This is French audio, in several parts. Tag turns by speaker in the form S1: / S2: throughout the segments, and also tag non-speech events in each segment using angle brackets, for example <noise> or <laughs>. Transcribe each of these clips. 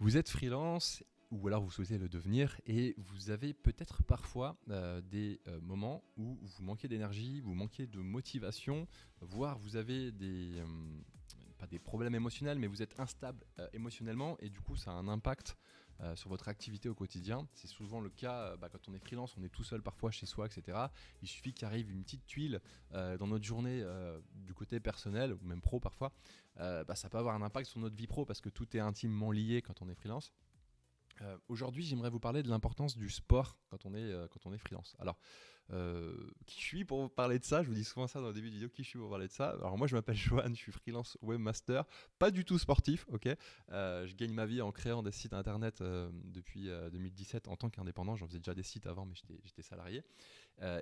S1: Vous êtes freelance ou alors vous souhaitez le devenir et vous avez peut-être parfois euh, des euh, moments où vous manquez d'énergie, vous manquez de motivation, voire vous avez des, euh, pas des problèmes émotionnels, mais vous êtes instable émotionnellement et du coup ça a un impact euh, sur votre activité au quotidien. C'est souvent le cas euh, bah, quand on est freelance, on est tout seul parfois chez soi, etc. Il suffit qu'arrive une petite tuile euh, dans notre journée du côté personnel ou même pro parfois. Bah, ça peut avoir un impact sur notre vie pro parce que tout est intimement lié quand on est freelance. Euh, aujourd'hui, j'aimerais vous parler de l'importance du sport quand on est, euh, quand on est freelance. Alors, euh, qui je suis pour vous parler de ça Je vous dis souvent ça dans le début de vidéo, qui je suis pour vous parler de ça Alors moi, je m'appelle <laughs> Johan, je suis freelance webmaster, pas du tout sportif, ok euh, Je gagne ma vie en créant des sites internet depuis 2017 en tant qu'indépendant. J'en faisais déjà des sites avant, mais j'étais salarié.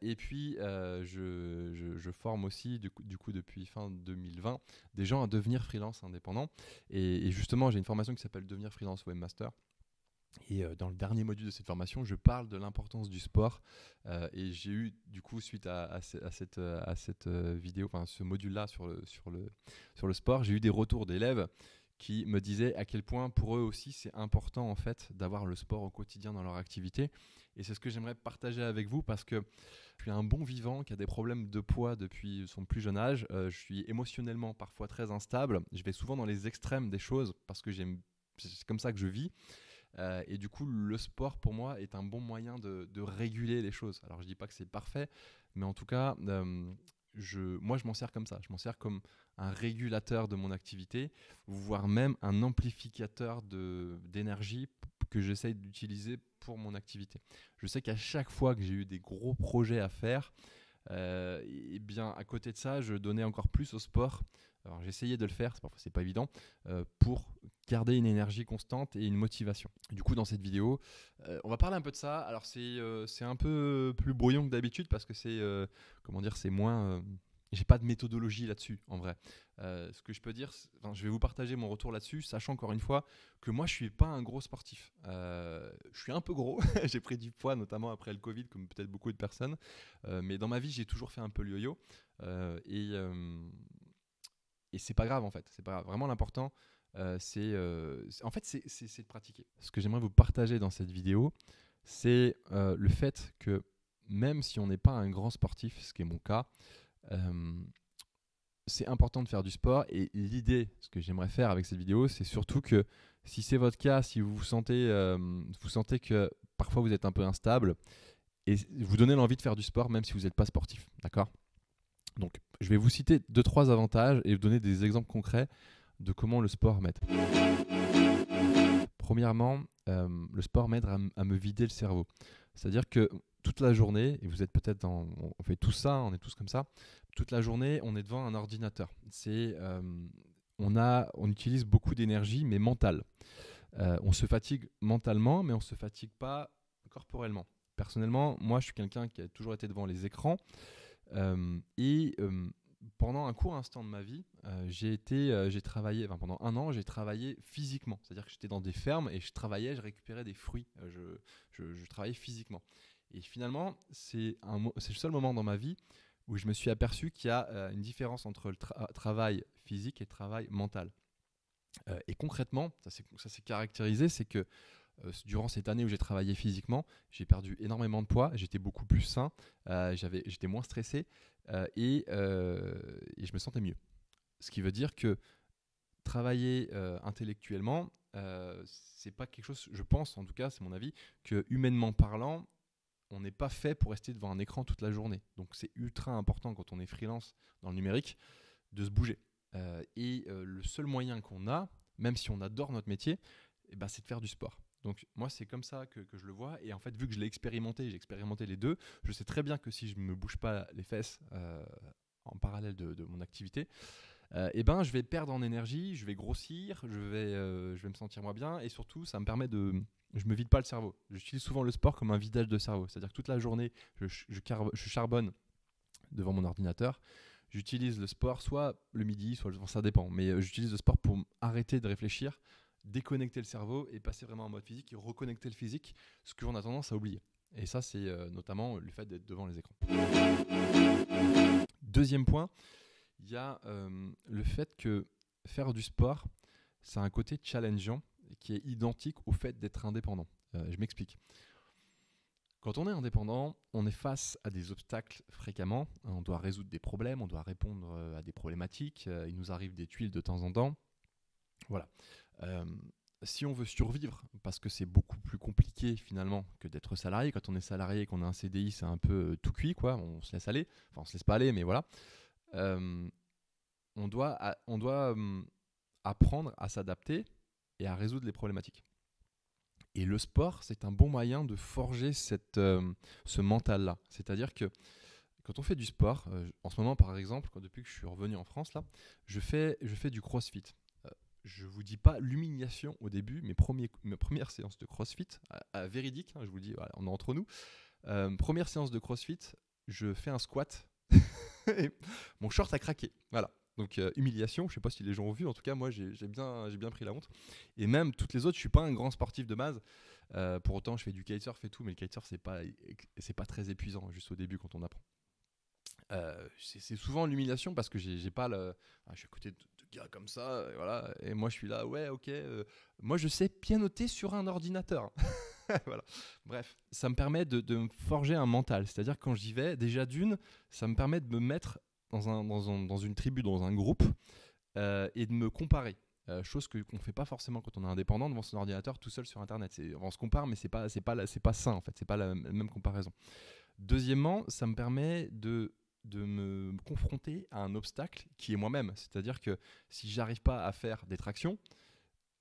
S1: et puis, je, forme aussi, du coup, depuis fin 2020, des gens à devenir freelance indépendant. et justement, j'ai une formation qui s'appelle Devenir freelance webmaster et euh, dans le dernier module de cette formation, je parle de l'importance du sport. Euh, et j'ai eu, du coup, suite à, à, cette, à cette euh, vidéo, enfin, ce module-là sur le, sur, le, sur le sport, j'ai eu des retours d'élèves qui me disaient à quel point pour eux aussi c'est important en fait d'avoir le sport au quotidien dans leur activité. Et c'est ce que j'aimerais partager avec vous parce que je suis un bon vivant qui a des problèmes de poids depuis son plus jeune âge. je suis émotionnellement parfois très instable. Je vais souvent dans les extrêmes des choses parce que j'aime, c'est comme ça que je vis. Euh, et du coup, le sport, pour moi, est un bon moyen de, réguler les choses. Alors, je dis pas que c'est parfait, mais en tout cas, euh, je, moi, je m'en sers comme ça. Je m'en sers comme un régulateur de mon activité, voire même un amplificateur d'énergie que j'essaye d'utiliser pour mon activité. Je sais qu'à chaque fois que j'ai eu des gros projets à faire, euh, et bien à côté de ça, je donnais encore plus au sport. Alors j'essayais de le faire, c'est c'est pas évident, pour garder une énergie constante et une motivation. Du coup, dans cette vidéo, euh, on va parler un peu de ça. Alors, c'est euh, c'est un peu plus brouillon que d'habitude parce que c'est, euh, comment dire, c'est moins. j'ai pas de méthodologie là-dessus, en vrai. ce que je peux dire, je vais vous partager mon retour là-dessus, sachant encore une fois que moi, je suis pas un gros sportif. je suis un peu gros, <laughs> j'ai pris du poids, notamment après le Covid, comme peut-être beaucoup de personnes. mais dans ma vie, j'ai toujours fait un peu le yo-yo. et et c'est pas grave, en fait. C'est pas Vraiment, l'important, euh, euh, c'est en fait c'est de pratiquer. Ce que j'aimerais vous partager dans cette vidéo, c'est euh, le fait que même si on n'est pas un grand sportif, ce qui est mon cas, c'est important de faire du sport. Et l'idée, ce que j'aimerais faire avec cette vidéo, c'est surtout que si c'est votre cas, si vous sentez, vous sentez que parfois vous êtes un peu instable, et vous donner l'envie de faire du sport même si vous n'êtes pas sportif, d'accord donc, je vais vous citer deux, trois avantages et vous donner des exemples concrets de comment le sport m'aide. Premièrement, euh, le sport m'aide à, me vider le cerveau. C'est-à-dire que toute la journée, et vous êtes peut-être dans. On fait tout ça, on est tous comme ça. Toute la journée, on est devant un ordinateur. C'est. Euh, on, a, on utilise beaucoup d'énergie, mais mentale. Euh, on se fatigue mentalement, mais on ne se fatigue pas corporellement. Personnellement, moi, je suis quelqu'un qui a toujours été devant les écrans. et pendant un court instant de ma vie, euh, j'ai été, euh, j'ai travaillé, pendant un an, j'ai travaillé physiquement. C'est-à-dire que j'étais dans des fermes et je travaillais, je récupérais des fruits. Euh, je, travaillais physiquement. Et finalement, c'est le seul moment dans ma vie où je me suis aperçu qu'il y a une différence entre le travail physique et le travail mental. et concrètement, ça s'est caractérisé, c'est que euh, durant cette année où j'ai travaillé physiquement, j'ai perdu énormément de poids, j'étais beaucoup plus sain, euh, j'avais, j'étais moins stressé euh, et, et, je me sentais mieux. Ce qui veut dire que travailler intellectuellement, c'est pas quelque chose, je pense en tout cas, c'est mon avis, que humainement parlant, on n'est pas fait pour rester devant un écran toute la journée. Donc c'est ultra important quand on est freelance dans le numérique de se bouger. et le seul moyen qu'on a, même si on adore notre métier, eh ben, c'est de faire du sport. Donc moi, c'est comme ça que, je le vois. Et en fait, vu que je l'ai expérimenté, j'ai expérimenté les deux, je sais très bien que si je ne me bouge pas les fesses euh, en parallèle de, mon activité, euh, eh ben, je vais perdre en énergie, je vais grossir, je vais, euh, je vais me sentir moins bien. Et surtout, ça me permet de... Je me vide pas le cerveau. J'utilise souvent le sport comme un vidage de cerveau. C'est-à-dire que toute la journée, je, charbonne devant mon ordinateur j'utilise le sport soit le midi, soit le... ça dépend, mais j'utilise le sport pour arrêter de réfléchir déconnecter le cerveau et passer vraiment en mode physique et reconnecter le physique, ce qu'on a tendance à oublier. Et ça, c'est euh, notamment le fait d'être devant les écrans. Deuxième point, il y a euh, le fait que faire du sport, c'est un côté challengeant qui est identique au fait d'être indépendant. Euh, je m'explique. Quand on est indépendant, on est face à des obstacles fréquemment. On doit résoudre des problèmes, on doit répondre à des problématiques. Il nous arrive des tuiles de temps en temps. Voilà. Euh, si on veut survivre, parce que c'est beaucoup plus compliqué finalement que d'être salarié, quand on est salarié et qu'on a un CDI, c'est un peu euh, tout cuit, quoi. on se laisse aller, enfin on se laisse pas aller, mais voilà. Euh, on doit, on doit hum, apprendre à s'adapter et à résoudre les problématiques. Et le sport, c'est un bon moyen de forger cette, ce mental-là. C'est-à-dire que quand on fait du sport, en ce moment par exemple, depuis que je suis revenu en France, là, je fais, je fais du crossfit je vous dis pas l'humiliation au début, mes, premiers, mes premières séances de CrossFit, à, véridique, hein, je vous dis, on est entre nous. Euh, première séance de CrossFit, je fais un squat <laughs> et mon short a craqué. Voilà. Donc euh, humiliation, je sais pas si les gens ont vu, en tout cas moi j'ai bien, bien pris la honte. Et même toutes les autres, je suis pas un grand sportif de base. Euh, pour autant, je fais du kitesurf et tout, mais le kitesurf c'est pas pas très épuisant hein, juste au début quand on apprend. c'est souvent l'humiliation parce que j'ai pas le, ah, je suis à côté gars comme ça, et voilà. Et moi, je suis là, ouais, ok. Euh, moi, je sais pianoter sur un ordinateur. <laughs> voilà. Bref, ça me permet de, forger un mental. C'est-à-dire, quand j'y vais, déjà d'une, ça me permet de me mettre dans, un, dans, une tribu, dans un groupe, euh, et de me comparer. Euh, chose qu'on ne fait pas forcément quand on est indépendant devant son ordinateur tout seul sur Internet. On se compare, mais ce n'est pas, pas, pas sain, en fait. Ce n'est pas la même comparaison. Deuxièmement, ça me permet de de me confronter à un obstacle qui est moi-même. C'est-à-dire que si j'arrive pas à faire des tractions,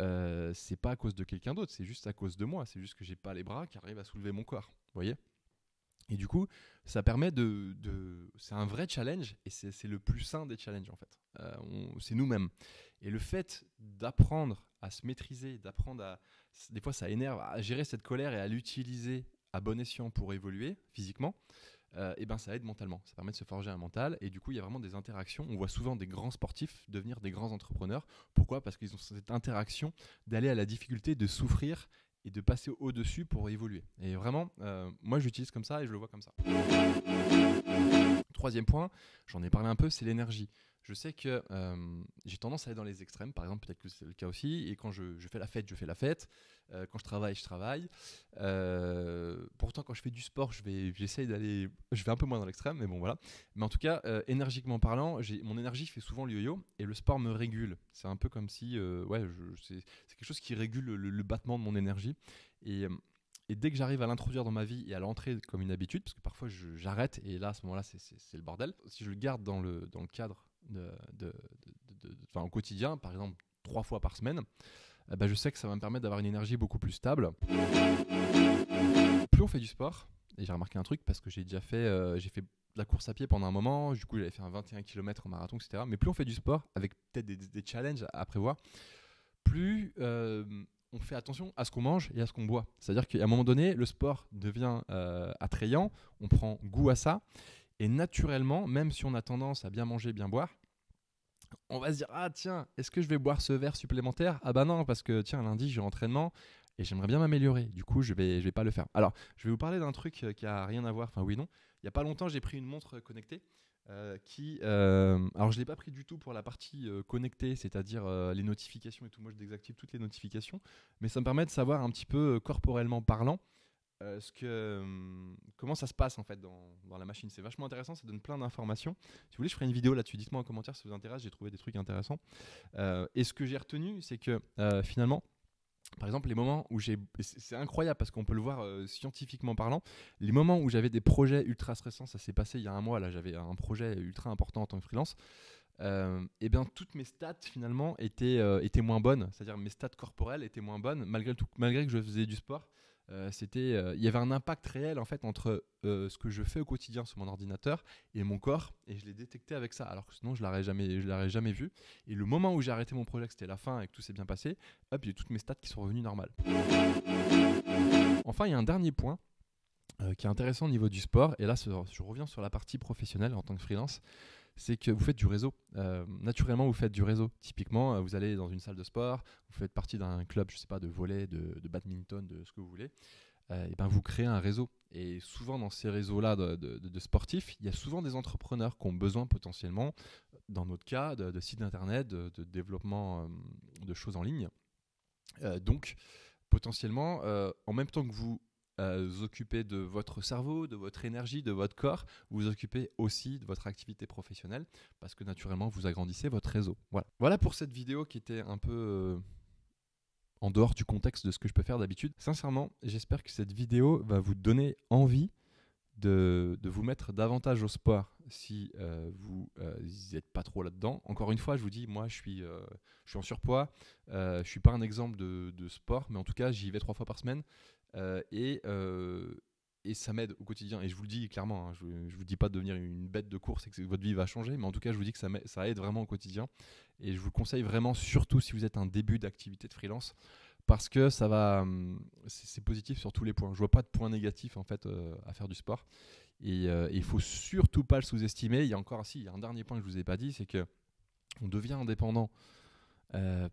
S1: euh, c'est pas à cause de quelqu'un d'autre, c'est juste à cause de moi. C'est juste que j'ai pas les bras qui arrivent à soulever mon corps. voyez Et du coup, ça permet de. c'est un vrai challenge et c'est le plus sain des challenges en fait. Euh, c'est nous-mêmes. Et le fait d'apprendre à se maîtriser, d'apprendre à. Des fois, ça énerve, à gérer cette colère et à l'utiliser à bon escient pour évoluer physiquement et euh, eh ben ça aide mentalement. Ça permet de se forger un mental. Et du coup, il y a vraiment des interactions. On voit souvent des grands sportifs devenir des grands entrepreneurs. Pourquoi Parce qu'ils ont cette interaction d'aller à la difficulté, de souffrir et de passer au-dessus pour évoluer. Et vraiment, euh, moi j'utilise comme ça et je le vois comme ça. Troisième point, j'en ai parlé un peu, c'est l'énergie. Je sais que euh, j'ai tendance à aller dans les extrêmes, par exemple, peut-être que c'est le cas aussi, et quand je, fais la fête, je fais la fête, euh, quand je travaille, je travaille. Euh, pourtant, quand je fais du sport, je vais, j'essaye d'aller, je vais un peu moins dans l'extrême, mais bon voilà. Mais en tout cas, énergiquement parlant, mon énergie fait souvent le yo-yo, et le sport me régule. C'est un peu comme si, ouais, c'est, quelque chose qui régule le, le, battement de mon énergie. Et et dès que j'arrive à l'introduire dans ma vie et à l'entrer comme une habitude, parce que parfois j'arrête et là, à ce moment-là, c'est le bordel. Si je le garde dans le, dans le cadre de, au quotidien, par exemple trois fois par semaine, eh ben, je sais que ça va me permettre d'avoir une énergie beaucoup plus stable. Plus on fait du sport, et j'ai remarqué un truc parce que j'ai déjà fait, euh, j'ai fait la course à pied pendant un moment, du coup j'avais fait un 21 km en marathon, etc. Mais plus on fait du sport, avec peut-être des, challenges à prévoir, plus euh, on fait attention à ce qu'on mange et à ce qu'on boit. C'est-à-dire qu'à un moment donné, le sport devient euh, attrayant, on prend goût à ça, et naturellement, même si on a tendance à bien manger, bien boire, on va se dire ah tiens, est-ce que je vais boire ce verre supplémentaire Ah bah non, parce que tiens lundi j'ai entraînement et j'aimerais bien m'améliorer. Du coup, je vais je vais pas le faire. Alors, je vais vous parler d'un truc euh, qui a rien à voir. Enfin oui non. Il n'y a pas longtemps, j'ai pris une montre connectée euh, qui, euh, alors je l'ai pas pris du tout pour la partie euh, connectée, c'est-à-dire les notifications et tout. Moi, je désactive toutes les notifications, mais ça me permet de savoir un petit peu corporellement parlant ce que, hum, comment ça se passe en fait dans, dans la machine. C'est vachement intéressant, ça donne plein d'informations. Si vous voulez, je ferai une vidéo là-dessus. Dites-moi en commentaire si ça vous intéresse. J'ai trouvé des trucs intéressants. et ce que j'ai retenu, c'est que finalement, par exemple, les moments où j'ai. C'est incroyable parce qu'on peut le voir euh, scientifiquement parlant. Les moments où j'avais des projets ultra stressants, ça s'est passé il y a un mois, là, j'avais un projet ultra important en tant que freelance. Euh, et eh bien, toutes mes stats finalement étaient, euh, étaient moins bonnes. C'est-à-dire, mes stats corporelles étaient moins bonnes malgré, malgré que je faisais du sport. Euh, c'était, euh, il y avait un impact réel en fait entre euh, ce que je fais au quotidien sur mon ordinateur et mon corps, et je l'ai détecté avec ça. Alors que sinon, je l'aurais jamais, l'aurais jamais vu. Et le moment où j'ai arrêté mon projet, c'était la fin et que tout s'est bien passé, hop, j'ai toutes mes stats qui sont revenues normales. Enfin, il y a un dernier point qui est intéressant au niveau du sport. Et là, je reviens sur la partie professionnelle en tant que freelance c'est que vous faites du réseau. Euh, naturellement, vous faites du réseau. Typiquement, euh, vous allez dans une salle de sport, vous faites partie d'un club, je sais pas, de volley, de, badminton, de ce que vous voulez. Euh, et bien vous créez un réseau. Et souvent dans ces réseaux-là de, de, sportifs, il y a souvent des entrepreneurs qui ont besoin potentiellement, dans notre cas, de, sites internet, de, développement de choses en ligne. donc potentiellement, en même temps que vous vous occupez de votre cerveau, de votre énergie, de votre corps, vous vous occupez aussi de votre activité professionnelle parce que naturellement vous agrandissez votre réseau. Voilà, voilà pour cette vidéo qui était un peu euh, en dehors du contexte de ce que je peux faire d'habitude. Sincèrement, j'espère que cette vidéo va vous donner envie de, vous mettre davantage au sport si euh, vous n'êtes euh, pas trop là-dedans. Encore une fois, je vous dis, moi je suis, je suis en surpoids, je ne suis pas un exemple de, de, sport, mais en tout cas j'y vais trois fois par semaine euh, et euh, et ça m'aide au quotidien. Et je vous le dis clairement, hein, je ne vous dis pas de devenir une bête de course et que votre vie va changer, mais en tout cas, je vous dis que ça, aide, ça aide vraiment au quotidien. Et je vous conseille vraiment, surtout si vous êtes un début d'activité de freelance, parce que ça va, hum, c'est positif sur tous les points. Je vois pas de point négatif en fait euh, à faire du sport. Et il faut surtout pas le sous-estimer. Il y a encore, si, il y a un dernier point que je vous ai pas dit, c'est que on devient indépendant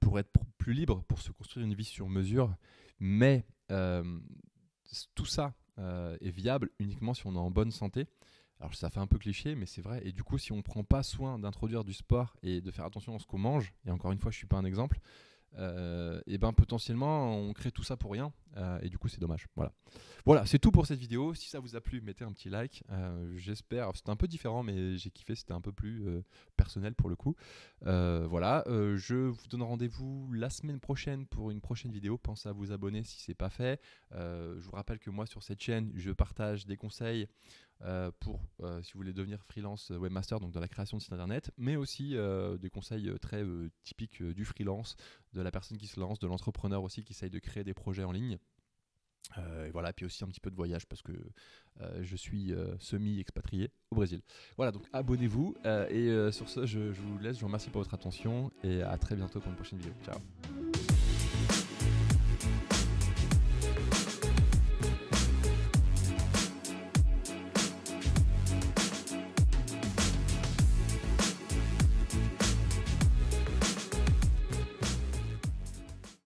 S1: pour être plus libre, pour se construire une vie sur mesure, mais euh, tout ça euh, est viable uniquement si on est en bonne santé. Alors ça fait un peu cliché, mais c'est vrai. Et du coup, si on ne prend pas soin d'introduire du sport et de faire attention à ce qu'on mange, et encore une fois, je ne suis pas un exemple, euh, et ben potentiellement on crée tout ça pour rien euh, et du coup c'est dommage. Voilà, voilà c'est tout pour cette vidéo. Si ça vous a plu, mettez un petit like. Euh, j'espère, c'était un peu différent mais j'ai kiffé, c'était un peu plus personnel pour le coup. voilà, je vous donne rendez-vous la semaine prochaine pour une prochaine vidéo. Pensez à vous abonner si c'est pas fait. je vous rappelle que moi sur cette chaîne, je partage des conseils. Euh, pour, euh, si vous voulez devenir freelance euh, webmaster, donc dans la création de sites internet, mais aussi des conseils très typiques du freelance, de la personne qui se lance, de l'entrepreneur aussi qui essaye de créer des projets en ligne. et voilà, puis aussi un petit peu de voyage parce que je suis semi-expatrié au Brésil. Voilà, donc abonnez-vous et sur ce, je, je vous laisse, je vous remercie pour votre attention et à très bientôt pour une prochaine vidéo. Ciao